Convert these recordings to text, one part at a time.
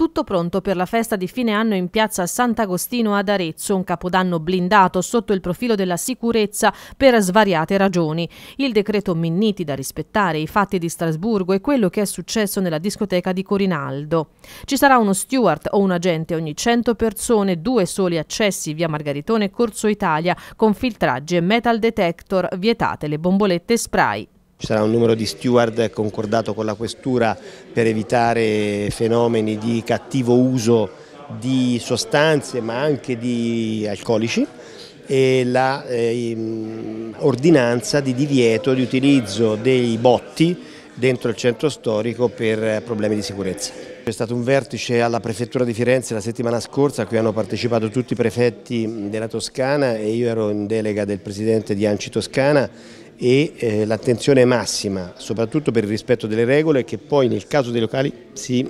tutto pronto per la festa di fine anno in piazza Sant'Agostino ad Arezzo, un capodanno blindato sotto il profilo della sicurezza per svariate ragioni. Il decreto Minniti da rispettare, i fatti di Strasburgo e quello che è successo nella discoteca di Corinaldo. Ci sarà uno steward o un agente ogni 100 persone, due soli accessi via Margaritone e Corso Italia con filtraggi e metal detector, vietate le bombolette spray. Ci sarà un numero di steward concordato con la questura per evitare fenomeni di cattivo uso di sostanze ma anche di alcolici e l'ordinanza ehm, eh, di divieto di utilizzo dei botti dentro il centro storico per problemi di sicurezza. C'è stato un vertice alla prefettura di Firenze la settimana scorsa a cui hanno partecipato tutti i prefetti della Toscana e io ero in delega del presidente di Anci Toscana e eh, l'attenzione massima, soprattutto per il rispetto delle regole che poi nel caso dei locali si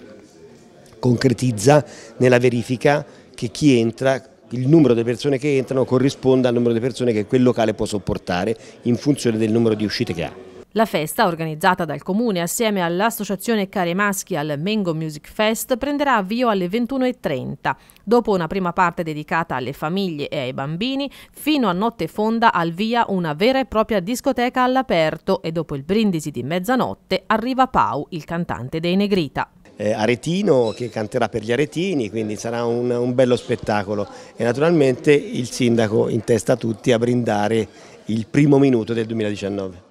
concretizza nella verifica che chi entra il numero delle persone che entrano corrisponda al numero di persone che quel locale può sopportare in funzione del numero di uscite che ha. La festa, organizzata dal comune assieme all'associazione Care Maschi al Mengo Music Fest, prenderà avvio alle 21.30, dopo una prima parte dedicata alle famiglie e ai bambini, fino a notte fonda al via una vera e propria discoteca all'aperto e dopo il brindisi di mezzanotte arriva Pau, il cantante dei Negrita. Eh, Aretino che canterà per gli aretini, quindi sarà un, un bello spettacolo e naturalmente il sindaco in testa a tutti a brindare il primo minuto del 2019.